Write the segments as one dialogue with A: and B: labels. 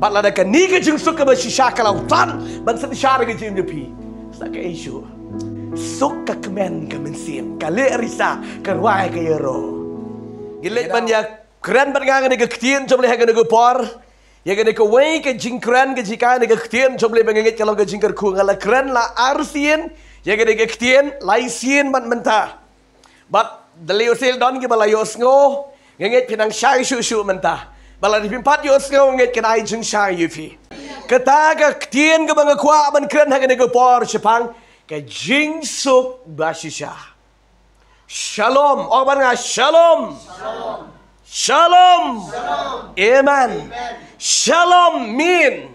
A: balla daga ni ga jin suka ba shi shakala utan ban san share ga jin dafi saka in shu suka kmen ga min sim kale risa kan wae ga yero gile ban ya kran ban ga ga ktien jom le ga ga por ya ga ga wae ga jin kran ga jika ga ktien jom le ban ga chalo ga jin kar ku ga la kran la arsien ya ga ga ktien lai sien ban menta bat dalio sel don ga balayos ngo ngeng pinang shai shu shu menta Bala di pimpat yo sngau ngit kan ai jing shang yu fi. Kata ka ktien ka bang kwa ban kren ha ka nego por chepang ka jing suk basisha. Shalom, o ban nga shalom. Shalom. Shalom. Amen. Shalom min.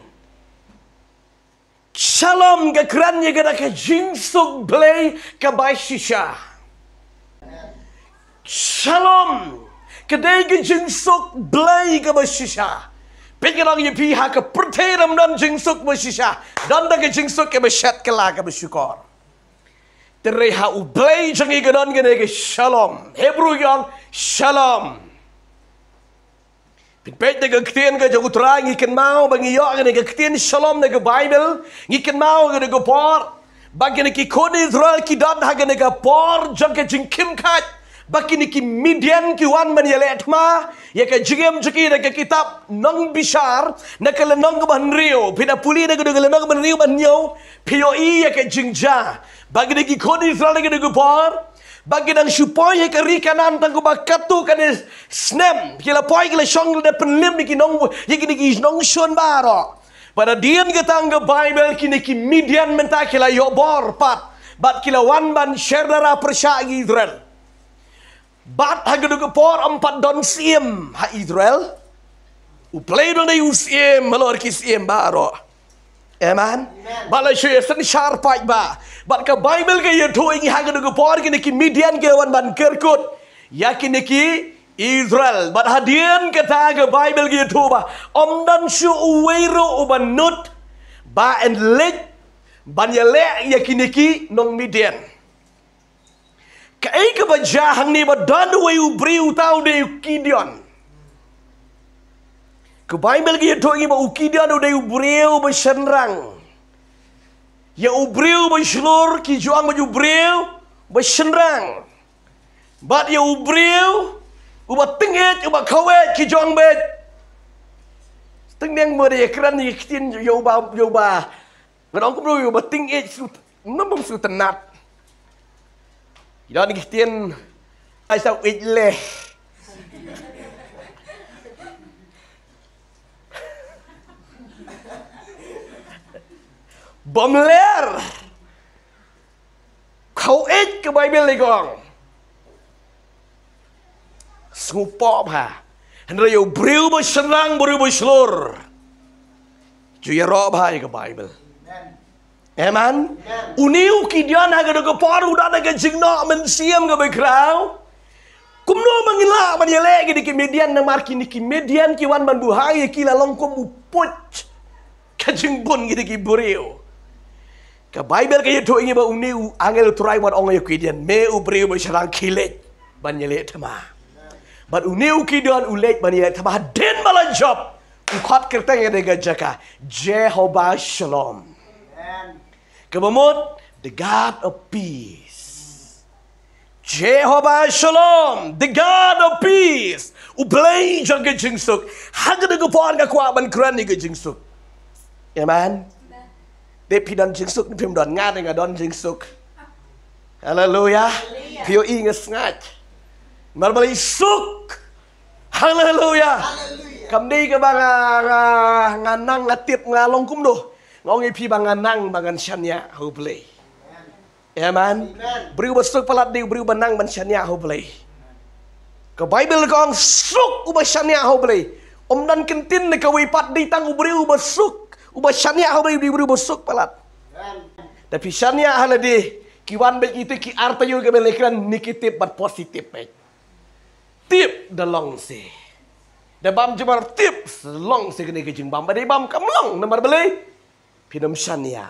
A: Shalom ka kren ye ka ka jing suk blay ka basisha. Shalom. Shalom. 그대에게 증속 블레이가 멋이샤. 백이랑이 비하가 불태름 넘 증속 멋이샤. 넘다게 증속게 멋샷 글라가 멋이고. 드레하 우 블레이 정이 그런 게 내게 샬롬. 헤브루견 샬롬. 백백대 그 그때는 그 저거 들어 이끈 마오 방이 여기는 그 그때는 샬롬 내그 바이블 이끈 마오 그리고 버 Bagi ni ki koni Israel ki dan hagi ni ka por jangke jing kim kat bakini ki midian ki wan man yale atma ya ke jigem chiki na ke kitab nong bishar na ke le nong ban rio pina puli na ke de le nong ban rio ban yo pio e, i ya ke jingja bagi de ki kon israel ke de gupar bagi nang supoy ke ri kanan tang ku bakatu ke kan de snem ki la poy ke le shong de penlim ki nong ya ki ni ki nong shon baro pada dien ke tang ke bible ki ni ki midian mentakila yo bor pat bat kilawan ban sherdara persyagi israel Bat hagu duku por empat don siem ha Israel. U play dong dey usiem melor kisiem baro. Amen. Bala shu yesen sharpai ba. Bat ka Bible ke yer tu ingi hagu duku por kini ki median ke wan ban kerkut. Yakin ki Israel. Bat hadian ke ta ke Bible ke yer tu ba. Om dan shu uweiro uban nut ba en lek. Banyak lek yakin ki nong median. Amen. Kaya ka ba jahang ni ba dando wa yu briu tau de yu kidion? Ka Bible ka yato ingi ba u kidion u de yu briu ba senrang? Ya u briu ba shlur ki juang ba yu briu ba senrang? Bat ya u briu u ba tingit u ba kawet ki juang ba Tengdeng mari ekran ni kitin yo ya ba yo ya ba. Ngadong ko bro yo ba tingit su nambung su tenat. I dag är Kristian är så ille. Bomler. Kau ik ke Bible ni kong. Sungguh ha. Hendak yo beribu senang beribu selur. Jujur apa ya ke Bible. Amen. Uniu ki dia na ga ga paru da na ga jing no men siam ga be krau. Kum no mang la man ye le ga di ki median na mar ki ni ki median ki wan man buhai ki la long ko mu put. Ka jing bon ga di ki buriu. Ka bible ka ye to ingi ba uniu angel try wat ong ye ki dian me u buriu be sarang kilet. Ban ye le tama. Ban uniu ki dian u le ban ye le tama den malan job. Ukat kertang ye de ga jaka. Jehovah Shalom. Amen. Kebemut, the God of peace. Jehovah Shalom, the God of peace. Ublay jang ke jingsuk. Hanya dengan puan ke kuat ban kerani ke jingsuk. Amen. Dia pi dan jingsuk ni pi mdoan ngat dengan don jingsuk. Haleluya. Pi o inga sengat. Marbali suk. Haleluya. Kamdi ke bang ah, nganang ngatip ngalong kum doh ngong ngi pi bang anang bang an shan ya ho play amen amen bru bu suk palat di bru banang ban shan ya ho play ke bible gong suk u ba shan ya ho play om dan kentin ne ke wi pat di tang u bru bu suk u ba shan ya ho play di bru bu suk palat amen tapi shan ya hala di kiwan be itu ki arta yu ke belekran nikitip bat positif pe tip the long say Dia bam cuma tip selong segini kejing bam. Dia bam kamlong nombor beli pinamshanya.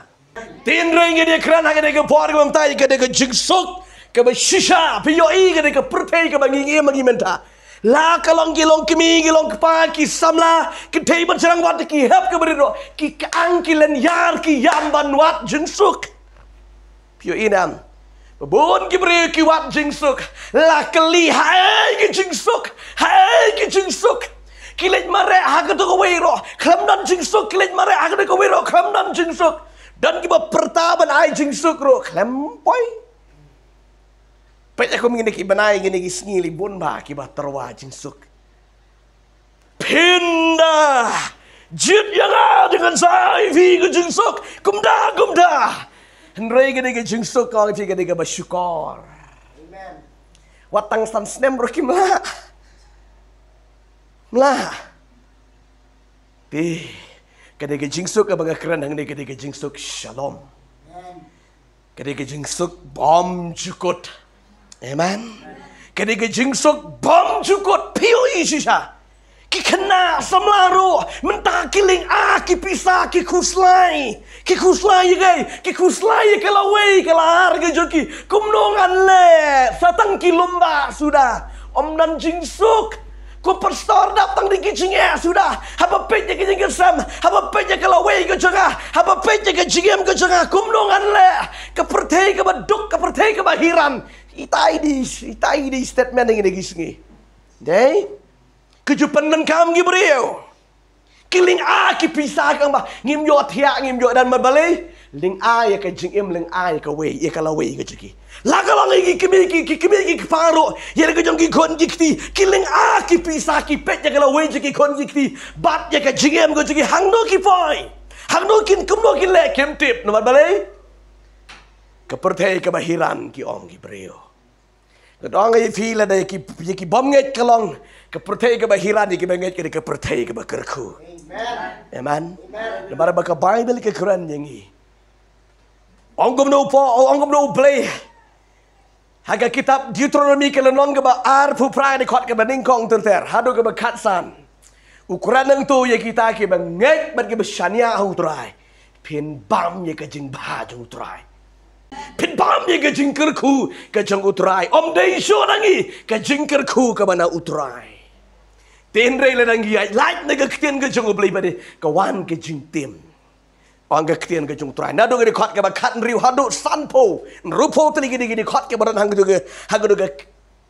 A: Tin ringi dia kerana kita ke puar ke bantai, kita ke jigsuk, ke bersisa, piyoi, kita ke pertai, ke bagi ingin bagi minta. La kalong ki long kimi ki long kpa ki samla ki tei ban serang wat ki hep ki berido ki ka ang ki len yar ki yam ban wat jing suk. Piyo inam. Bun ki beri ki wat jing suk. La keli hai ki jing suk. Hai ki jing suk. กิเลสมาแรอากตุกเวโรคลำนันจิงสุกกิเลสมาแรอากตุกเวโรคลำนันจิงสุกดันกิบปรตาบันไอจิงสุกโรคลำปอยเป็ดคุณกินกิบันไอกินกิสงิลิบุนบาคิบตรวาจิงสุกพินดาจิตยังไง dengan saya fi ke jeng sok kumda kumda hendrei gede gede jeng sok kau fi gede gede bersyukur amen watang san snem rokim lah Melah. Ti. Kedai ke jingsuk ke bangga keran hang ni kedai ke jingsuk shalom. Kedai ke jingsuk bom jukut. Amen. Kedai ke jingsuk bom jukut piu isi sha. Ki kena semlaru mentah kiling a ki pisa ki kuslai. Ki kuslai ye gay, ki kuslai ye kala wei kala harga joki. Kumnongan le satang ki lomba sudah. Om nan jingsuk. Cooper Store datang di kicinya sudah. Apa pinje ke jengkel sam? Apa pinje ke lawai ke jengah? Apa pinje ke jengkel ke jengah? Kumdungan le. Kepertai ke beduk, kepertai ke bahiran. Itai di, itai di statement yang digi sengi. Dei, kejupan dan kam gibriu. Kiling a kipisah kang bah. Ngim yot hiak, ngim yot dan berbalik. Ling a ya ke jengkel, ling a ya ke wai, ya ke lawai ke jengkel lagalangi gi kimi gi kimi gi kparo yere ga jong gi kon gi kti killing a ki pisa ki pet ya gala wen gi kon gi kti bat ya ga jigem go jigi hangno ki poi hangno kin kumno ki le kem tip no bale kepertai kebahiran ki ong gi breo kedong gi feel ada ki ki bom nget kalong kepertai kebahiran ki benget ki kepertai kebakerku amen amen no bare baka bible ki kran yang gi ong gum no po ong gum no play ฮักกคิตับดิวโทรมีกันนองกับอาร์ผู้พรายในคอดกับนิ่งของเตอร์เตอร์ฮัดกับคัดซันอุกรันนังตัวยากิตาเกบเง็กบันกับชันยาอุตรายพินบัมยากจิงบาจุตรายพินบัมยากจิงกระคูกับจังอุตรายอมเดย์ชัวนังอีกับจิงกระคูกับนาอุตรายเตนเรลนังยัยไลท์นึกกับเตนกับจังอุบลีบันกับวันกับจิงเต็ม Ang kekitian ke jung trai. Nadu ngeri khat ke ba khat nriu hadu sanpo. Rupo tani gini gini khat ke baran hangu duga. Hangu duga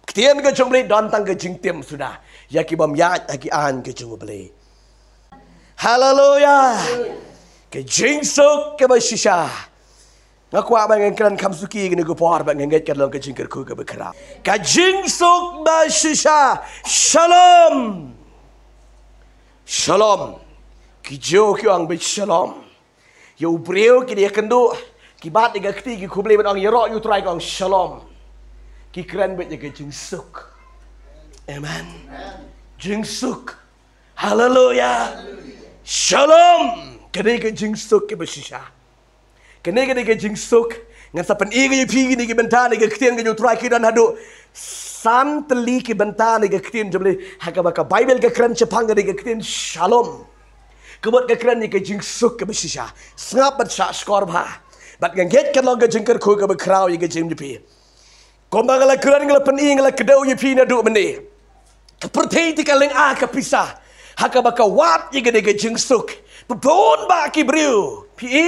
A: kekitian ke jung beli dantang ke jing tim sudah. Ya ki bom yaat aki ya an ke jung beli. Haleluya. Ke jing suk ke ba shisha. Ngaku apa yang keren kam suki gini gu pohar bang ngeget ke dalam ke jing kerku ke bekerap. Ke jing suk ba shisha. Shalom. Shalom. Ki jo ki ang be shalom. Shalom. อยู่เปรียวกี่เดียกันดูกี่บาทเดียกที่กี่คุบเลยเป็นองยรออยู่ตรายกองชโลมกี่เกรนเป็นยังไงจึงสุขเอเมนจึงสุขฮาเลลูยาชโลมกันนี้ก็จึงสุขกี่บุษชากันนี้ก็นี้ก็จึงสุขงั้นสัปนีก็อยู่พี่กี่นี่กี่บรรทานี่ก็ขี้ยงกันอยู่ตรายกี่ดันฮัดูสันตลีกี่บรรทานี่ก็ขี้ยงจะเลยฮักกับกับไบเบิลก็เกรนเฉพาะกันนี่ก็ขี้ยงชโลม kubot ka kren ni ka jing suk ka bishisha snap bat sha skor ba bat ga get ka longa jing ker khoi ka ba krau ye ga jing ni pi kom ba ga la kren ngla pen ing la ka dau ye pi na du meni ka pertei ti ka leng a ah ka pisa ha ka ba ka wat ye ga de ga jing suk pe bon ba ki briu pi e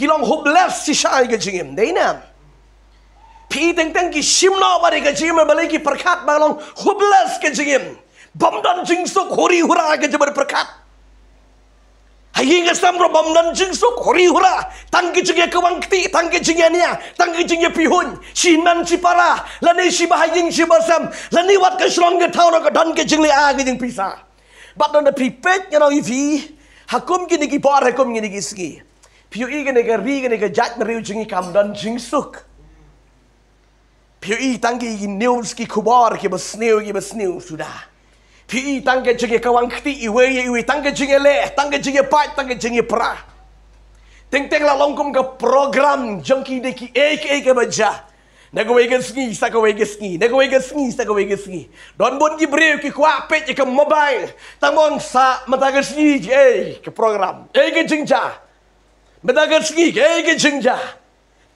A: ki long hub lef si sha ye ga jing ni na pi teng teng ki sim no ba ri ga jing ma balai ki perkat ba long hub lef ke jing bom don jing suk hori hura ga jing ma perkat Hingga samro bamdan jingso kori hura tangki jingye kewangti tangki jingye niya tangki jingye pihun sinan si para lani si bahing si basam lani wat ke strong ke tau ke dan ke jingle ah, agi jing pisa bat dan pi pet nya no ifi hakum gini ki par hakum gini ki ski piu i gini ke ri gini ke jat meriu jingi kam dan jingsuk piu i tangki gini news ki kubar ki besniu ki besniu sudah Ti i tangke jingye kawang kti i wei i wei tangke jingye le, tangke jingye pat, tangke jingye pra. Teng teng la longkum ke program jengki deki ek ek baja. Nego wege sngi, saka wege sngi. Nego wege sngi, saka wege sngi. Don bon ki breu ki kwa pet ke mobile. Tang bon sa matage sngi ek ke program. Ek jingja. Matage sngi ek jingja.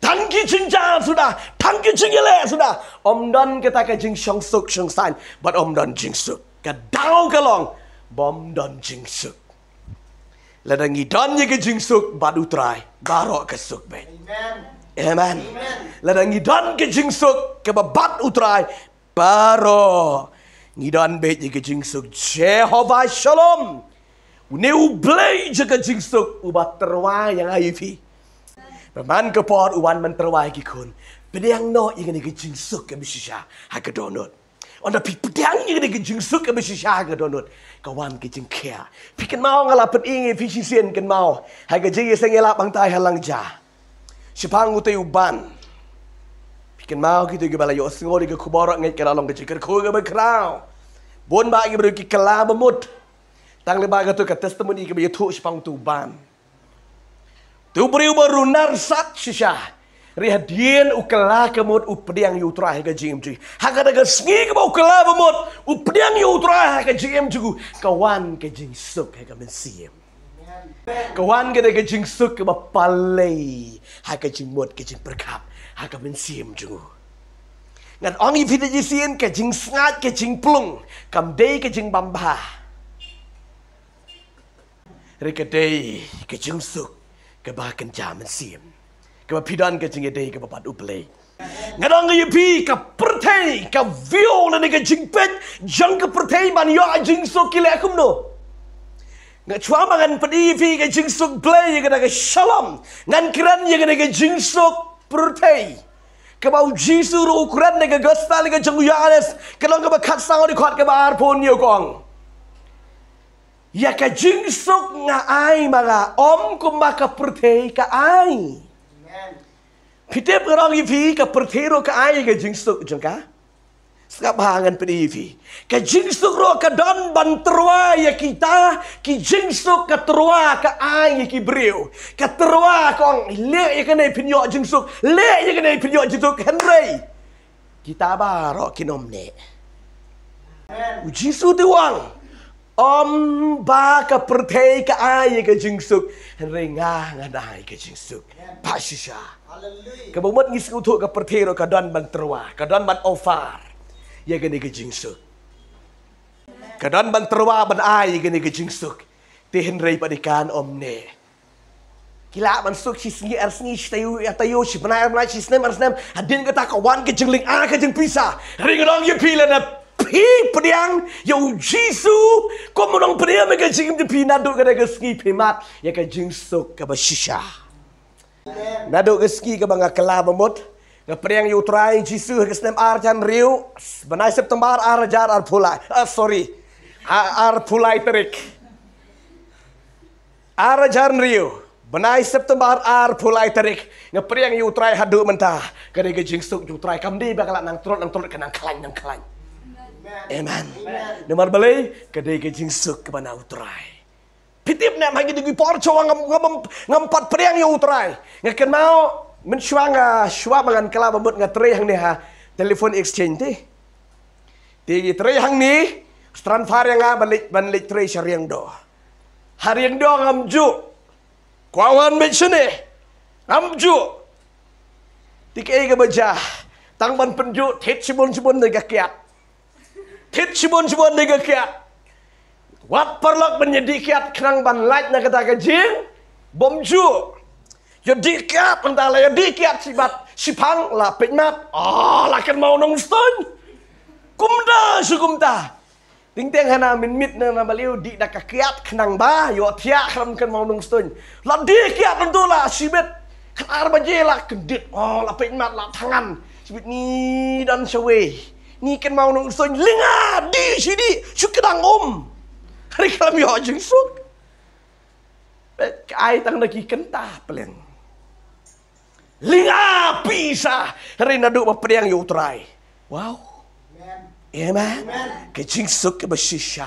A: Tangki jingja sudah, tangki jingye le sudah. Om don ke tak ke jing shong suk shong san, but om don jing suk. กระดาวกระลองบอมดอนจิงสุกและดังีดอนยังกจิงสุกบาดูตรายบารอกระสุกเป็นเอเมนและดังีดอนกจิงสุกกระบบัดอุตรายบารอนีดอนเบจยังกจิงสุกเจโฮวาชโลมอุเนอุเบลยจะกจิงสุกอุบัตรวายังไอพีประมาณกระปอดอุวันมันตรวายกี่คนเป็นยังโนยังกจิงสุกกับมิชชาฮักกระโดนด on the people dang you can jing suk a bishi shaga donut ka wan ki jing kya pi ken mao ngala pat ing e fishi sen ken mao ha ga jing yeseng yela pang tai halang ja shi pang u te u ban pi ken mao ki te ge bala yo sing ori ge kubara ngai ke long ge jing ke ko ge ba krao bon ba ge bru ki kala ba mut tang le ba ga tu ka testimony ge ba yo tu shi pang tu ban tu bru ba runar sat shi shaga Rihadien ukela kemut upediang yutrah ke GMG. Hakan agak sengi kemut ukela kemut upediang yutrah ke GMG. Kawan ke jingsuk ke mensiem. Kawan ke dek jingsuk ke bapalai. Hakan ke jingmut ke jing perkap. Hakan mensiem jugu. Ngat ongi fita jisien ke jing sengat ke jing pelung. Kam day ke jing bambah. Rekadai ke jingsuk ke bahkan jaman siem. Rekadai ke jingsuk ke bahkan jaman siem ka pidan ka jing dei ka bapat uple ngadong ka yupi ka pertei ka vio le ne ka jing pet jang ka pertei ban yo a jing so kile akum no ngat chwa ma ngan pedi yupi ka jing so play ka ka shalom ngan kran ye ka ka jing so pertei ka bau jisu ro kran ne ka gospel ka jang yu ales ka long ka khat sang ni khat ka bar phon ni kong Ya ka jingsuk nga ay mga om kumaka ka ay. พี่เทพกรองอีพีกับประเทศโรกอายกับจิงสุกจังกะสกับหางันเป็นอีพีกับจิงสุกโรกับดอนบันตรวายกิตากิจิงสุกกับตรวากับอายกิบริวกับตรวากองเลี้ยงกันในพิญโยจิงสุกเลี้ยงกันในพิญโยจิงสุกเฮนรี่กิตาบารอกินอมเน่อุจิสุดิวังอมบากะปรเทกะอายกะจิงสุกเรงางาได้กะจิงสุกพาชิชาฮาเลลูยากะบ่มดงิสกุทุกะปรเทรกะดอนบันตรวากะดอนบันโอฟารยากะนี่กะจิงสุกกะดอนบันตรวาบันอายกะนี่กะจิงสุกเตเฮนเรปะดิกานอมเนกิลามันสุกชิสงีอัสนีชตยูอัตยูชิบนาอัมนาชิสเนมอัสเนมอดินกะตะกะวันกะจิงลิงอากะจิงพิซาริงรองยะพีเลนะ hi priang yau jisu ko mulong priang mega jing de pina do kada ke ski pemat ya ka jing sok ka ba shisha na do ke ski ka banga kala ba mot ka priang yau trai jisu ke snem ar chan riu banai september ar jar ar pulai ah, sorry ar ah, pulai terik ar jar riu Benai September ar pulai terik ngepri yang utrai hadu mentah kadai gejing suk utrai kamdi bakal nang trot nang trot kenang kelang nang kelang Amen. Amen. Amen. Amen. balay, kadai ke jingsuk ke mana utrai. Pitip nak bagi tinggi porco wang ngempat periang yang utrai. Ngakan mau mencua nga shua mangan kelapa buat ngatri yang deha telefon exchange ti. Tinggi tri yang ni, Stranfar yang ngah balik balik tri yang do. Hari yang do ngamju. Kuawan mencene. Ngamju. Tikai ke baca. Tangban penju, tit sibun-sibun negakiat tit cibon cibon dega kiat. Wat perlak menjadi kiat kerang ban light nak kata kajing, bomju. Yo dika pentala yo dika sibat sipang la pinat. Oh, ah, lakin mau nong stun. Kumda sukumta. Ting teng hana min mit na na baliu di dak kiat kenang ba yo tia kram ken mau nong stun. La dika pentula kan sibet. Kar kan banje la kedit. Kan oh, ah, la pinat la tangan. Sibet ni dan sewe. 你跟毛龙说，你领啊，你去你去给他我们，你看他们要进说，哎，爱当那几根大不灵，领啊，比啥？人那都把不灵有出来，哇哦！Amen. Eh, ke cingsuk ke bersisya.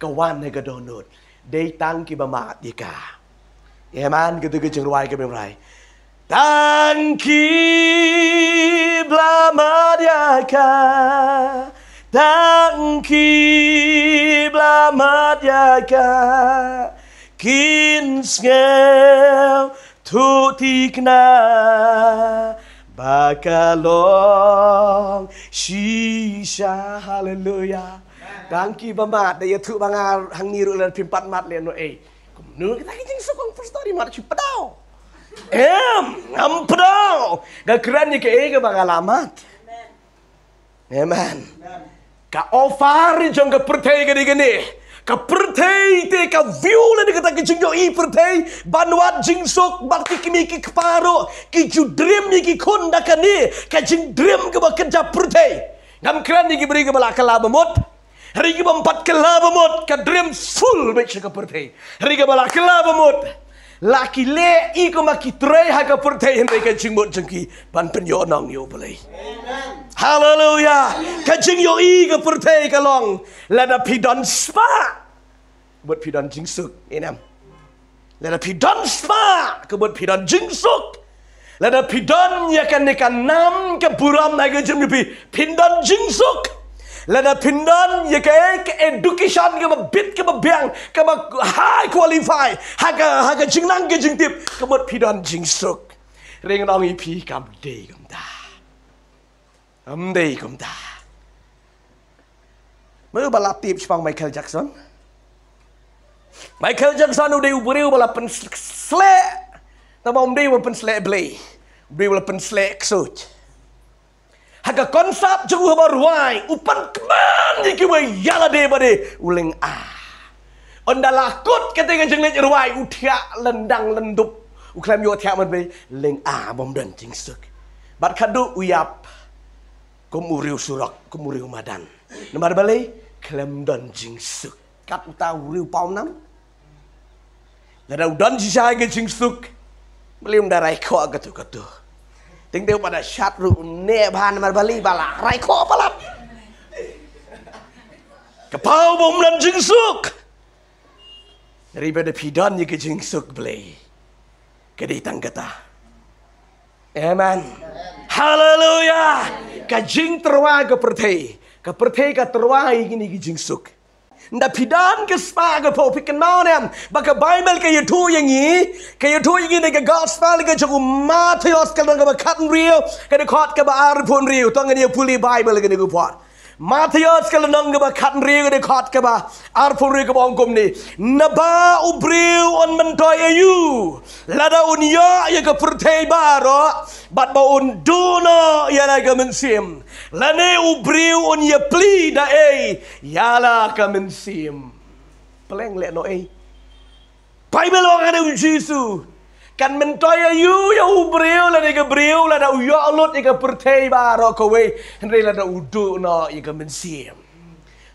A: Ke wan ke donut. Deitang ke bermak dika. Amen. Ketika cingruai ke bermak dika. Dan kiblat madyaka Dan kiblat madyaka Kinskel tutikna Bakalong shisha Hallelujah Dangki bamat daya tu bangar hang niru lan pimpat mat le no e. Eh. Kum nu kita kencing sokong first story mat chi padau. Em, ngampraw. Gakran niya kay Ega eh, mga alamat. Amen. Amen. Ka ofari jong ka pertay ka digani. Ka pertay te ka viola di kata ka jingyo i pertay. Banwat jingsok bat ki kimi ki kparo. Ki ju dream ni ki konda ka ni. Ka jing dream ka ba kerja pertay. Ngam kran ni ki beri ka balak kalaba mot. Hari ki ba empat kalaba mot. Ka dream full bitch ka pertay. Hari ka balak kalaba mot. Hari ka balak kalaba mot laki le i ko ma ki trei ha ka porte en be ken chingbot chingki ban pen yo nong yo bele amen hallelujah ka ching yo i ko porte ka long la da pi don spa but pi don jing suk in am la da pi don spa ko but pi don jing suk la da pi don ya kan ne kan nam ke buram na ge jing pi pi don jing suk lada pindan ye ke ek education ke bit ke bang ke high qualify haga haga jingnang ke jingtip ke mot pidan jingsuk ring nong ipi kam de gum da am de gum da mai bala tip spang michael jackson michael jackson ude ubure bala pen sle tambah um de bala pen sle blay ubure bala pen sle ksuch haga konsep jeru baruai upan keman jiki we yala de bade uling ah onda lakut ketengan jeng lej ruai uthia lendang lendup uklam yo thia man be leng ah bom den jing suk bat kadu uyap kumuriu surak kumuriu madan nembar bale klem don jing suk kat uta uriu pau nam lada udan jisa ge jing suk Melium darai kau agak tu Ting deu pada syat ru ne ban mar bali bala rai kho palap. Kepau bom lan jing suk. Ribe de pidan ye ke jing suk bli. Kedi tang kata. Amen. Haleluya. Ka jing terwa ke perthei. Ka perthei ka terwa ini ke jing suk. இந்த பிதான் கிஸ்மாக போபிக்கனானம் பக Bible கே யூ டூ யங்கி கே யூ டூ யங்கி நிக காட்ஸ் ஃபால் கே சகு மாத்யோஸ் கலங்க பக கன் ரியோ கே காட் கே பார் போன் ரியோ தங்க நிய புலி பைபிள் கே நிகு பார் มาทยอสกลนังกบขันรีกดขอดกบอาร์ฟรีกบองกุมนี่นบาอุบริวอันมันตอยอายุลาดาอุนยอยกับพรเทบาร์บัดบาอุนดูนอยาลากมันซิมและเนอุบริวอันยาปลีดาเอยาลากมันซิมเพลงเลนโนเอไปเบลองกันเอวิชิสู kan mentoya you ya ubrio la dega brio la lah da uya alut ya ke pertei baro kowe hendri la da udu no ya ke mensiem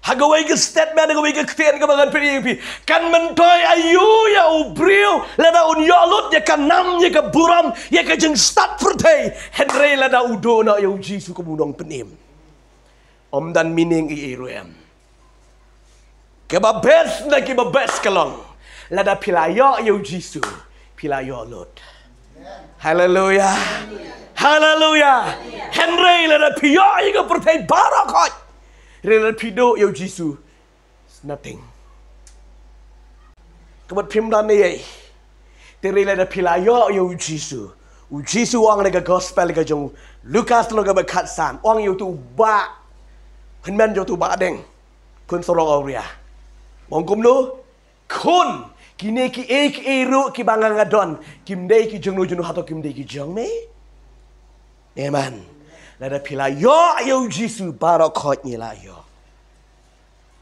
A: hagawai ke statement hagawai ke ketian ke bagan pdp kan mentoya you ya ubrio la da un ya alut ya ke nam ya ke buram ya ke jeng stat pertei hendri la da udu no ya uji suku mudong penim om dan mining i iruem kebabes na kebabes kelong la da pilayok ya uji suku pilar your Lord. Hallelujah. Hallelujah. Henry le le pio i go prote barakot. Le le pido yo Jisu. Nothing. Kebat pimdan ni ye. Tiri le le pila yo Jisu. U Jisu wang le gospel le jong. Lukas le gebat kat san. Wang yo tu ba. Hen men tu ba deng. Kun sorong awria. Ya. Wang kum lu. Kun. Kun kine ki ek ero ki banga nga don kim dei ki jeng no jeno hato kim dei ki jeng me amen la da pila yo ayo jisu baro ko ni la yo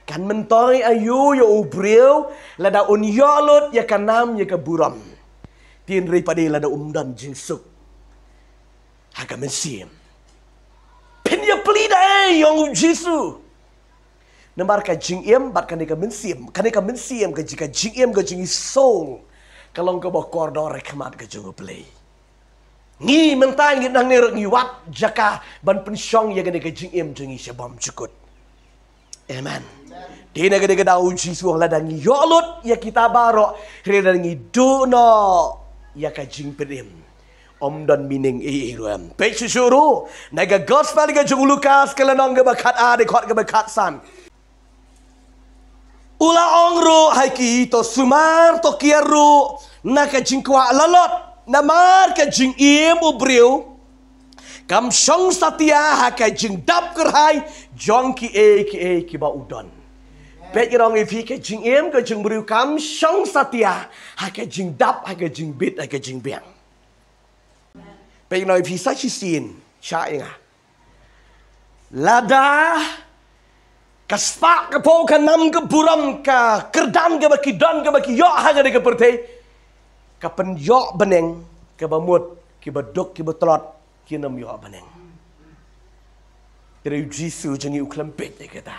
A: kan men toi ayo yo ubriu la da un yo lot ya kanam ya ke buram tin ri pade la da um don jisu haga men sim pin ye ya plida yo jisu นบาร์กจิงเอ็มบัดคันเดกับมินเซียมคันเดกับมินเซียมกับจิกับจิงเอ็มกับจิงิซงกลองกับบอกอร์ดอร์เรคมาดกับจุงเปลยงี้มันตายงี้นางเนรงี้วัดจักาบันเป็นช่องยังกันเดกับจิงเอ็มจิงิเชบอมจุกุดเอเมนดีนะกันเดกับดาวุจิสวงละดังยอลุดยากิตาบาร์โรเรดังยีดูโนยากับจิงเปรมอมดอนมินิงอีรวมเปชชูรูในกับกอสเปลกับจุงลูคัสกันลองกับบัคัดอาร์ดีคอร์กับบัคัดซัน Ula ongru hai ki to sumar to kiaru na ka jing kwa lalot na mar ka jing iem ubriu kam song satia ha ka jing dap ker hai jong ki e ki e ki ba udon. Bet ki rong ifi ka jing iem ka jing briu kam song satia ha ka jing dap ha ka jing bit ha ka jing biang. Bet ki rong ifi sa chi sin cha inga. Ladah ka spa ka po ka nam ka buram ka kerdam ka baki don ka baki yo ha ga perte ka pen yo beneng ka ba mut ki ba dok ki ba trot ki nam yo beneng tere ji su jeni u klem pet ka ta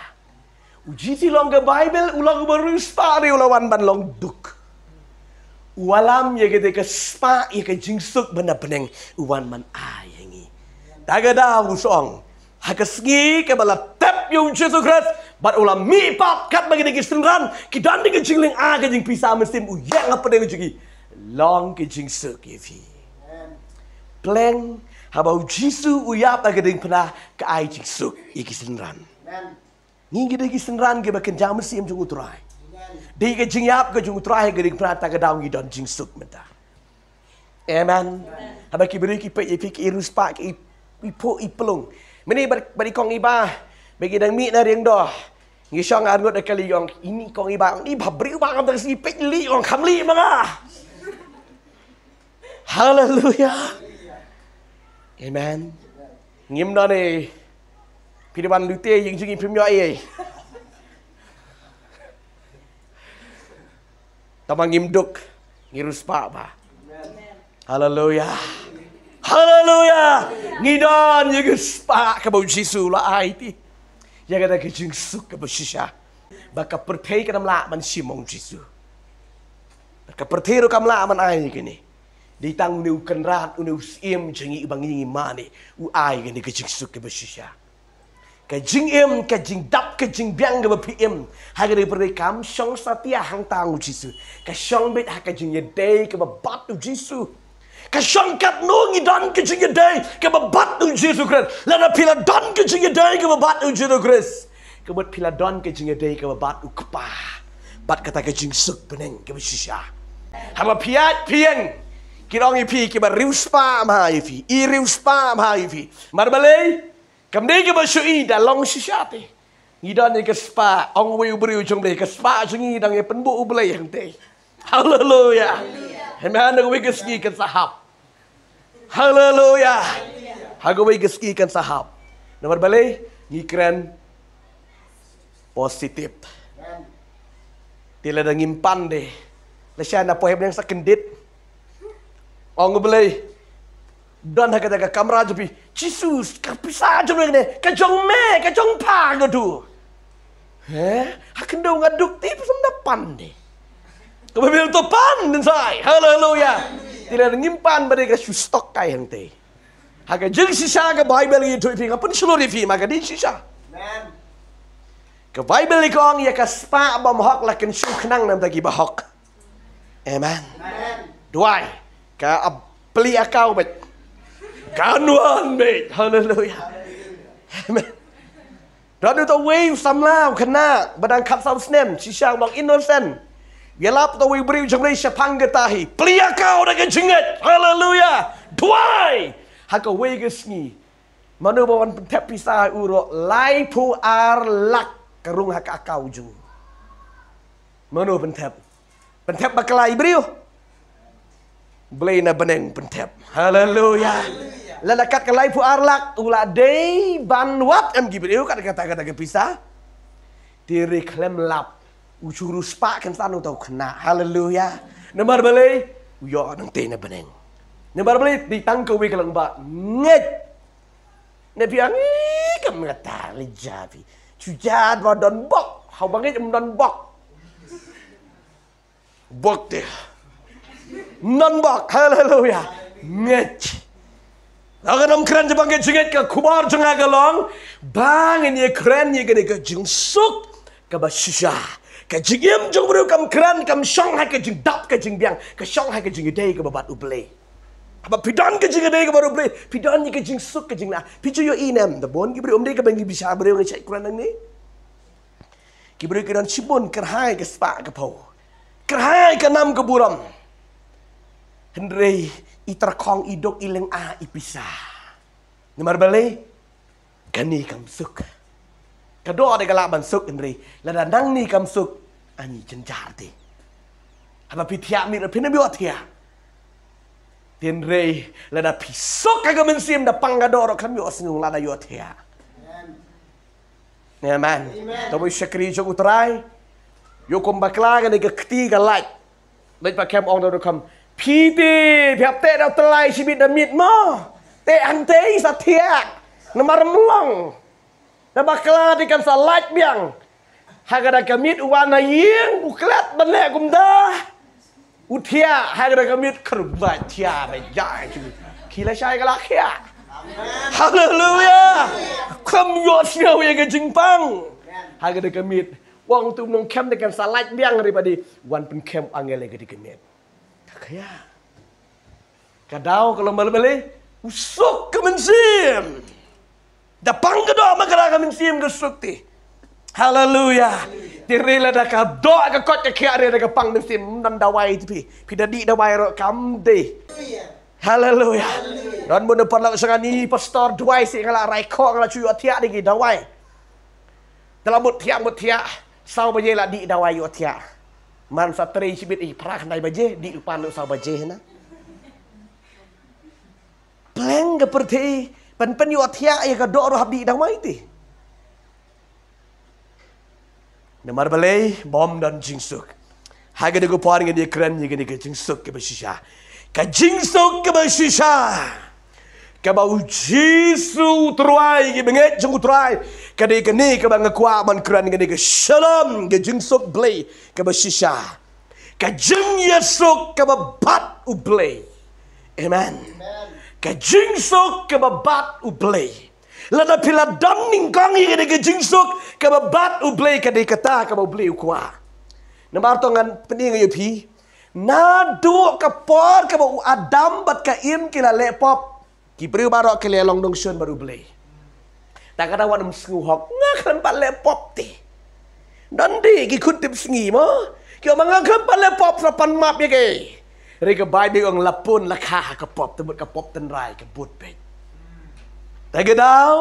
A: u ji ti long ka bible u long ba ru spa ri u lawan ban long duk Walam ye gede ke spa ye ke jingsuk benda beneng uwan man ayengi. Tak ada usong hakasgi ke bala tap yo Jesus Christ bar ula mi pap kat bagi dengi sendran ki dan dengi jingling a ah, ke jing pisa mesti u oh, ya ngapa dengi jigi long ke jing sir ke fi pleng haba u jisu u ya bagi dengi pena ke ai jing sir i ke sendran ke dengi sendran ke bakin jam mesti jung utrai di ke jing yap ke jung utrai ke dengi pena ta ke daung i dan jing sir menta Amen. Amen. Habis kibiri kipai, kipai kirus pak, kipu ipelung. Meni bari kong iba, bagi dang mit na ring do. Ngi syang arngot de kali yong, ini kong iba, ni babri ba kam tersi pek li yong kam li mga. Haleluya. Amen. Ngim na ni, pidiwan lute yung sugi pimyo ay ay. Tamang ngim duk, ngirus pa ba. Haleluya. Haleluya. Hallelujah. Ngidon yang sepak kebau Jesus lah aiti. Ah, yang kata ke jengsuk kebau Shisha. Baka pertai ke namlah man Simon Jesus. Baka pertai ke namlah man ai gini. Di tang ni ukan rat ni usim jengi ibang ni mani. U ai gini ke jengsuk kebau Shisha. Ke jeng im, ke jeng dap, ke jeng biang kebau pi im. Hari ni pertai kam syong satia hang tangu Jesus. Ke syong bit hake jeng yedai kebau batu Jesus ka shankat nong i don ke chinge day ke ba bat nu jesu kres la na pila don ke chinge day ke ba bat nu jesu kres ke ba pila don ke chinge day ke ba bat u kpa bat kata ke jing suk peneng ke ba shisha ha ba piat pieng ki rong i pi ke ba riu spa ma ha i fi i riu spa ma ha i fi mar ba lei kam de ke ba shu i da long shisha te i don ke spa ong wi u bri u chong ke spa chung i dang e pen bu u blei hang te Hallelujah. Hallelujah. เห็นไหมฮะนักวิกสกีกันสหับฮาเลลูยาฮากวิกสกีกันสหับนับมาเบลีนี่เกรนโพสิทีฟที่เราดังอิมพันเดและใช่นะพอเห็นยังสักนิดองค์เบลีดันให้กันกับกล้องราจบีชิสุสกับพิซาจมูกเนี่ยกับจงแม่กับจงพากระดูเฮ้ฮักนดูงาดุกตีผสมน้ำปันเดี kebabil tu pan dan saya. Haleluya. Tidak nyimpan pada ke stok kai hente. Haga jeng sisa ke Bible ni tu ipin apa seluruh ipin maka din sisa. Ke Bible ni kong ya ke spa bom hok la ken syuk nang nam tagi bahok. Amen. Duai. Ke beli akau bet. Kanuan bet. Haleluya. Amen. Dan itu wave sama lah kena badan kapsam snem. Cisang bang innocent. Yelap tu we beri jemri sepang getahi. Pelia kau dengan jengat. Haleluya. Dwai. Haka we gesni. Manu bawan pentep pisah uro. Lai pu ar lak. Kerung haka akau ju. Manu pentep. Pentep bakalai beri yuh. Beli na beneng pentep. Haleluya. Lelakat lah ke lai pu ar lak. Ula day ban wat. Em gibir yuh kata-kata kepisah. Tiri klem lap u churu spa kan sta no tau kna hallelujah nomor beli yo nang te na beneng nomor beli di tang ke wi kelang ba ngit ne pi ang ke mata li javi tu jad wa don bok hau bangit um don bok bok te non bok hallelujah ngit Agar om kren jepang ke jengit ke kubar jengah ke long. Bang ini kren ini ke jengsuk ke basyusyah ka jing yam jong bru kam kran kam shong hai ka jing dap ka jing biang ka shong hai ka jing day ka babat ublay aba pidon ka jing day ka babat ublay pidon ni ka jing suk ka jing la pichu yo inem the bon gibri umde ka bengi bisha bre ngai chai kran ni gibri ka dan chibon ka hai ka spa ka pau ka hai ka nam ka buram hendrei itra khong idok ileng a ipisa nimar bale kani kam suk Kadang-kadang bansuk indri. Lada nang ni kamsuk ani jenjar ti. Apa pitiak mi repina biwa tiak. Tien rei lada pisok kagak mensim da panggadoro kami osnung lada yo tiak. Amen. Tamo shakri jog utrai. Yo kom baklaga ni kakti ga lait. Lait pa kem ong do kam. Piti piap te da telai sibit da mit mo. Te antei sa tiak. Namar melong. แล้วบักลาที่กันสลัดเบียงหากระดกมิดอุวานายิงอุคลัดบันแหกุมดาอุเทียหากระดกมิดขรุบใบเทียไปย่าจุดขี่ละชายก็ละเขียฮาเลลูยาคำยอดเยาวยังกันจิงปังหากระดกมิดวังตุ้มนองแคมในการสลัดเบียงหรือปะดีวันเป็นแคมอังเกลิกระดกมิดตะเขียกระดาวกลมบลเบลีอุสุกกระมันซีม da pangga doa magara kami siem ke sukti haleluya dirila da ka doa ka kot ka kia re da ka pang mesti nan da wai tipi pida di da wai ro kam de haleluya dan bu depan lak sangan ni pastor duai si ngala rai ko ngala cuyu atia di ki da wai dalam but tiak but tiak sau baje lak di da wai yo tiak man satri sibit i prak nai baje di upan lak sau baje na pleng ke perti เป็นเป็นอยู่อธิยาไอ้กระโดดรับดีดังไม่ติเนี่ยมาเปลยบอมดันจิงสุกหากันกูพอนกันดีครั้งยังกันกจิงสุกกับชิชากับจิงสุกกับชิชากับเอาจิสุตรวยกับเงี้ยจังกูตรวยกันดีกันนี่กับบังกวามันครั้งกันดีกับชลอมกับจิงสุกเปลยกับชิชากับจิงยสุกกับบัตอุเปลยเอเมน ke jingsok ke babat u play. Lada pila dan ningkangi kini ke jingsok ke babat u play ke dekata ke babu play u kuah. Nampak tu ngan pening ayo pi. Nadu ke por ke babu adam bat ke im kila lepop. Kipri barok ke lelong dong syun baru play. Tak kata wan msku hok ngak lempat lepop ti. Dan di kikutip sengi mo. Kau mengangkat pada pop serapan map ya gay. รกบายดีองละปุนละคาหากระปอบตะมุดกระปอบตันไรกระบุดเป็ดแต่กระดาว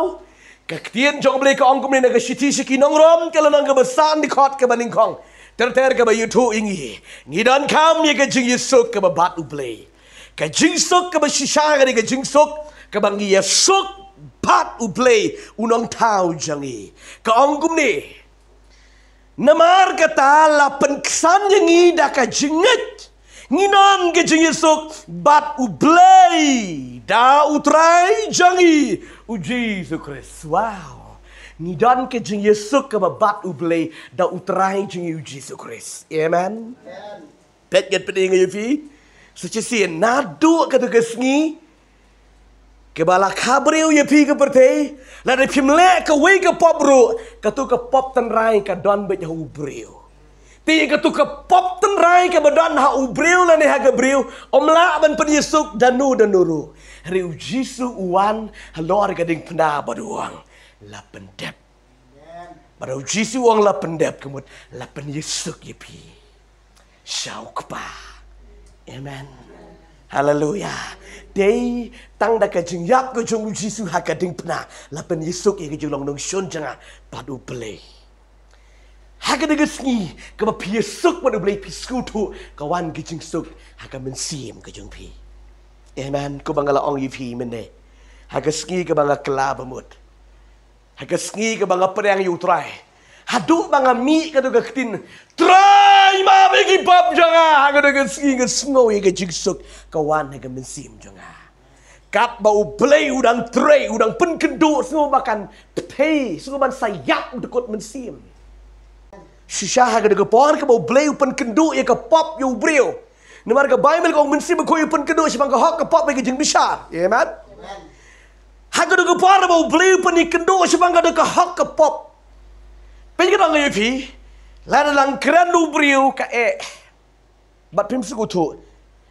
A: กระเทียนจงเปลี่ยนกองกุมีนกระชิตีสกินองรมกะละนังกระบสานดิคอดกระบันิงคองเตอร์กระบยูทูอิงีงีดอนคำยังกระจิงยิสุกกระบบาดอุเบลยกระจิงสุกกระบชิชากระดิกระจิงสุกกระบังยิสุกบาดอุเบลยอุนองเท้าจังีกระองกุมนี่นมาร์กะตาลาเป็นสันยังีดักกระจิงเง็ด nginom ke jeng Yesus bat ublei da utrai jangi u Jesus Christ wow nidan ke jeng Yesus ke bat ublei da utrai jangi u Jesus Christ amen pet get pet ngi fi suci si nadu ke tu kesni ke bala khabre u ye fi ke perte la de pimle ke we ke popru ke tu ke pop tenrai ke don be jau breu ti ka tu ka pop ten rai ka badan ha ubriu la ni ha ga briu om la ban pen yesuk danu danuru ri u jisu uan ha lo ar ga ding pna ba duang la pendep amen ba u jisu uang la pendep kemut la pen yesuk ye pi shau kpa amen haleluya dei tang da ka jing yap ko jong u jisu ha ka ding pna la pen yesuk ye ga jong long nong shon janga ba du play Hag ka dagas ni, ka ma pia suk ma da blay pi skru tu, ka wan ka jing suk, hag ka min siyem ka jing pi. Eh, Amen, ka bang ala ong yi pi min ne. Eh. Hag ka sngi ka bang a kelaba mut. Hag ka sngi ka bang a perang yu try. Hadu bang a mi ka tu ka ketin, try ma pi ki pap jang a. Ah. Hag ka dagas ni, ka sngo yi ka jing suk, ka wan hag ka min siyem jang a. Ah. Kap bau play udang tray, udang pen kedua semua makan pay, semua makan sayap untuk kot mensim. Шишаа хагдаг парк бо блей упен кенду яка поп ю брио. Немар га байбл го мэнси бо кой упен кенду шиман га хок поп бигэ джин биша. Амен. Хагдаг парк бо блей упен кенду шиман га дэка хок поп. Пэнгэ дан гэ пи. Лан лан крэн ду брио ка э. Бат пимс го ту.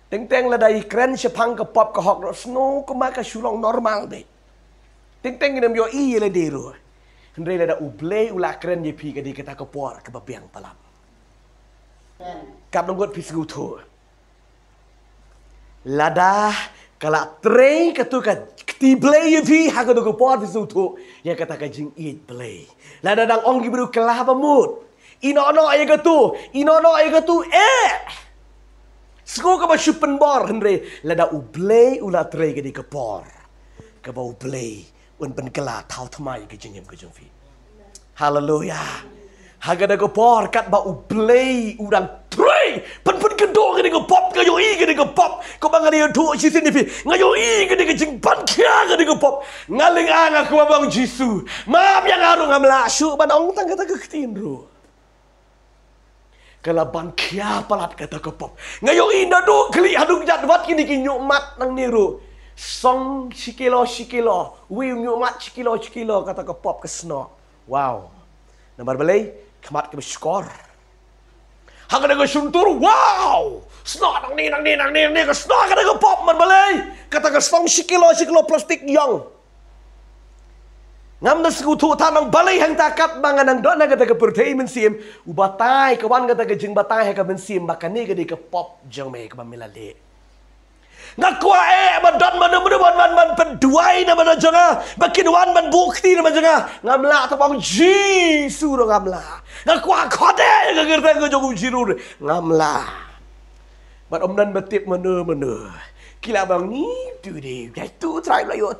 A: Тэнг тэнг ла дай крэн шиман га поп га хок ро сноу ка ма ка шулон нормал бэ. Тэнг тэнг гэ нэм ё ии ла дэ руэ. Hendri lada ublei ulah keren ye pi kadi kita ke puar ke bapiang palam. Kap nunggut pisgu tu. Lada kalau trei ketu ka ti blei ye pi hak nunggu puar pisgu tu. Ya kata ka eat iit Lada dang ongi beru kelah pemut. Ino no ayo ketu. Ino no ayo ketu. Eh! Sko ka ba shupen bor Hendri. Lada ublei ulah trei kadi ke puar. Ke ba ublei un ban gala thau thmai ke jingim ke jingfi hallelujah haga da go por kat ba u play urang tray pen pen ke do ke ding pop ke yo i ke ding pop ko bang ni tu chi sin fi nga yo i ke ding jing pan kya ke ding pop ngaling a nga ko bang jisu ma ap yang aru nga mla shu ban ong tang ke ta ke tin ru kala ban kya palat ke ta ke pop nga yo i na do kli hadung jat wat ki ding nyu mat nang ni ru song shikilo shikilo we nyumat shikilo shikilo kata ke pop ke sno wow nambar balai kamat ke bersyukur hang kada ke suntur wow sno nang ni nang ni nang ni nang ni ke sno kada ke pop man balai kata ke song shikilo shikilo plastik yang ngam de sku tu ta nang balai hang takat manga nang do na kata ke pertai men sim ubatai ke wan kata ke jing batai ke men sim bakani ke de ke pop jong me ke bamilale Nga kuwa e ma don ma nu ma nu ma nu na ma nu jenga Ma kin wan ma bukti na ma jenga Nga mla ta pang jiru Nga mla Ma om nan Kila bang ni tu di Jai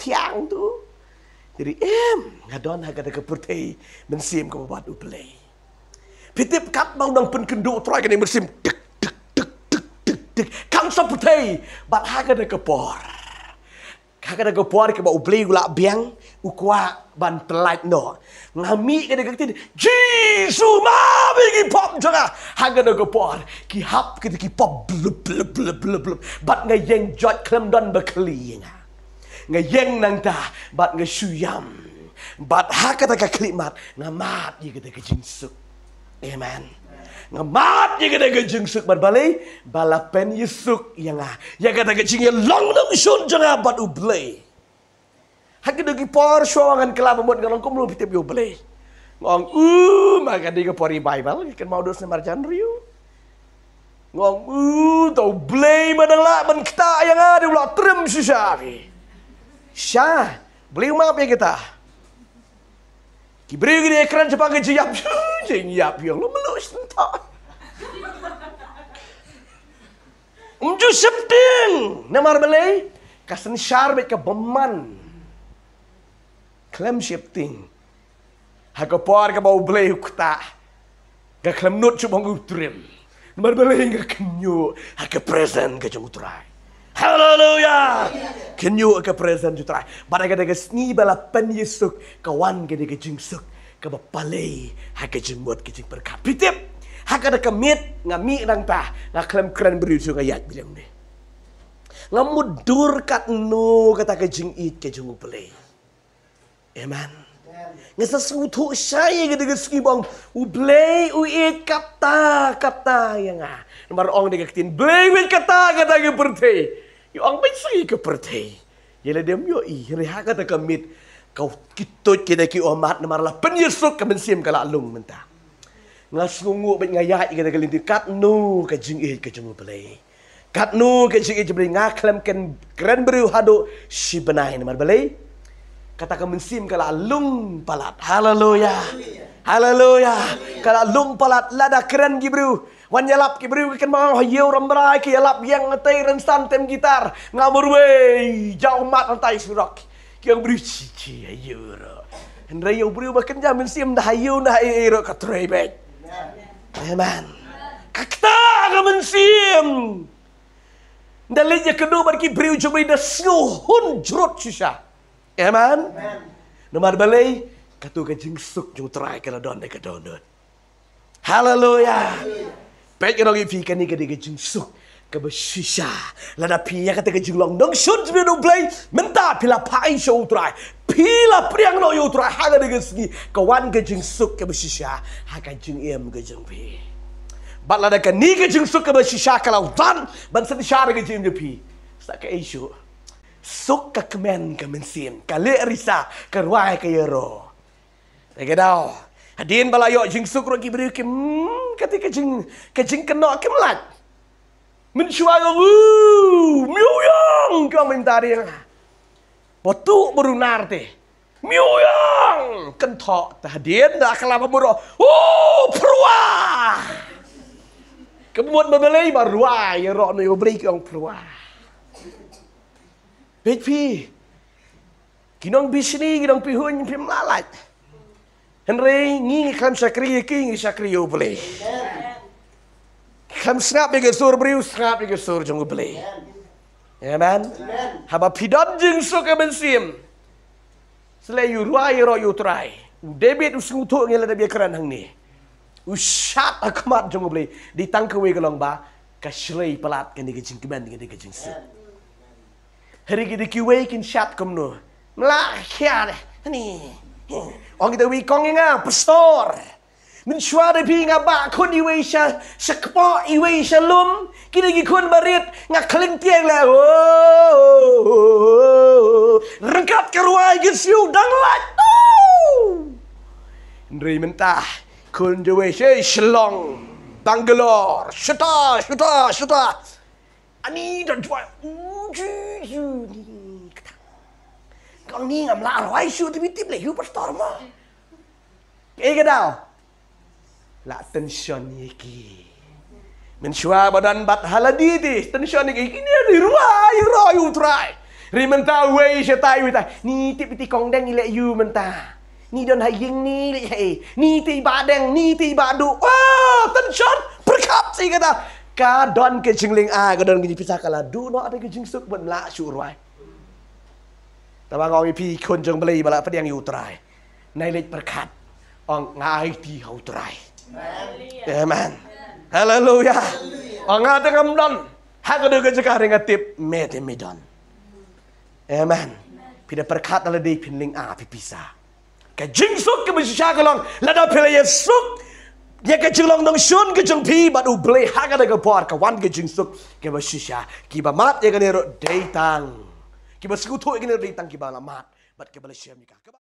A: tiang tu Jadi em Nga don ha kata kepertai Men sim ka kat bang nang pen kendo Trai bang sop putih. Bat haga de kepor. Haga de kepor ke bau beli gula biang. Ukwa ban telat no. Ngami ke de kertin. Jisu mami ki pop jaga. Haga de kepor. Ki hap ke de ki pop. Blub blub blub blub blub. Bat nge yeng jod klem don bekeli nga. Nge yeng nang ta. Bat nge syuyam. Bat haga de keklimat. Ngamat ye ke de kejinsuk. Amen ngamat ye kada ke jeng suk bat balai bala pen ye suk yang ah ye kada ke jeng ye long long shun jeng abat u blai hak de gi por shawangan kala bot galong kum lu pitip yo blai ngong u uh, maka de ke pori bible kan mau dos nemar jan riu ngong u uh, tau blai madang la ban kita yang ah de ulak trem susah ni sha blai map ye kita Ki bre gre ekran cepat ke jiap jiap yo lo melo senta. Umju septing namar bele kasen sharbet ke beman. Klem shifting. Ha ke por ke bau bele ukta. Ga klem nut cu bangu trim. Namar bele ga kenyu ha ke present ke jung trai. Hallelujah! Kenyo ka present jutra. Bara ka dagas ni bala pen yesuk ka wan ka dagas jing suk ka ba palay ha ka jing buat ka jing perka. Pitip! Ha ka dagas mit nga mi rang ta nga klem kren beri su ngayat bilang ni. Nga mudur ka no ka ta ka jing it ka jing upalay. Amen. Nga sa suto siya yung dagas ni bang ublay uit kapta kapta yung ya nga. Marong dagas tin blay mit kata ka dagas Yo ang may sige ka perte. Yela dem yo i reha ka ta kamit. Kau kitot kita ki omat na marla penyesuk ka mensim ka lalung menta. Ngasungu bet ngaya i kata galindi kat nu ka jing i ka jumu bele. Kat nu ka jing i jumu ngaklem ken grand brew hado si benai mar bele. Kata ka sim kala lung palat. Hallelujah, Hallelujah, kala lung palat lada keren gibru. Haleluya. วันยาลับกิบริวกันมาหอยเยวรำไรกิยาลับยังเตยรันสันเต็มกีตาร์งาบรเวยยาวมัดอันไตสุรักกิยังบริชิชิเยอร์เฮนรายยาวบริวบักกันยามินเซียมดายยาวนายเอร์กัตเรเบกเอเมนกักตากัมินเซียมดลิยะกันดูบักกิบริวจุบริดัสโยฮุนจรุดชิชาเอเมนนมาร์เบเลยกัตุกันจิงสุกจงตรายกันละดอนในกระโดดเดินฮาเลลูยา fake yang lagi fikir kan ni kedai kejun suk ke bersisa. Lada pia ya kata kejun long dong shun jadi dong play mentah pila pai show try pila priang no you try harga dengan segi kawan kejun suk ke bersisa harga kejun em kejun pi. Bat lada ke kan ni kejun suk ke bersisa kalau dan bangsa di syar kejun jepi tak ke isu suk ke kemen ke mensim kali risa keruai ke yero. Tengok dah. Hadin balayok jing sukro ki beri kim hmm, ketika jing ke jing kena ke melat. Mencuaya wu miuyang ke mentari yang. Waktu berunar te. Miuyang kentok te hadin da kala pemuro. Oh, wu perua. Kemudian membeli marua ya ro no beli ke perua. Baik pi. Kinong bisni kinong pihun pi melalat. Henry, ni kham syakri ki ngi syakri yo beli. Kham snap bigger sur briu snap bigger sur jong beli. Amen. Haba pidam jing so ke bensim. Selai yu ruai ro yu try. U debit u sing utuk ngi lada bi keran hang ni. U syap akmat jong beli. Di tang ke we ke long ba ka shrei palat ke ni ke jing kemen ke ni ke jing sim. Hari ke di ki we kin syap kum no. Mla khia ni. อองกิตวีกองยังงาพสตอร์มินชวาดพีงาบะคนอีเวชาสักปออีเวชาลุมกินกีกคนบารีดงาคลิงเตียงแล้วโอ้รังกัดกระวายกินซิวดังลัดตู้นรีมันตาคนอีเวชาฉลองบังกลอร์ชุตาชุตาชุตาอันนี้ดันจวายอู้จื้อนี่ก็นี่งำลาร้อยชูทวิติเลยฮิวปัสตอร์มาเอกดาวละเทนชันยิกิมันชัวบดันบัดฮาลาดีดิเทนชันยิกิกินี่รีรัวยรอยูทรายรีมันตาเวยเชตายวิตานี่ติปิติกองแดงอีเลยูมันตานี่โดนหายิงนี่เลยเนี่ตีบาแดงนี่ตีบาดูว้าวเทนชันประคับสิกระดากาดอนกิจิงลิงอาก็ดอนกิจิพิซากะลาดูเนาะอะไรกิจิงสุกบนละชูรวายแต่ว่างอีพีคนจงเบลีาละพระเดียงอยู่ตราย ในเล็กประคัดองงายอที่เขาตรายเอเมนฮาเลลูยาองงาตะกำดอนหากกระดูกิจการงติบเมติมดอนเอเมนพี่เดประคัดอะไรดีพินลิงอาพิพิซาแกจิงสุกกบมิชากลองแล้วดาเพลเยสุกยังกจึงลองดงชนกจึงพีบัดอุเบลหักกระดูก็พอ์กวันกจึงสุกแกั่มิชากีบามาตยังกันเนรเดตัง kibas kutu ikin rintang kibala mat, bat kibala syam nikah.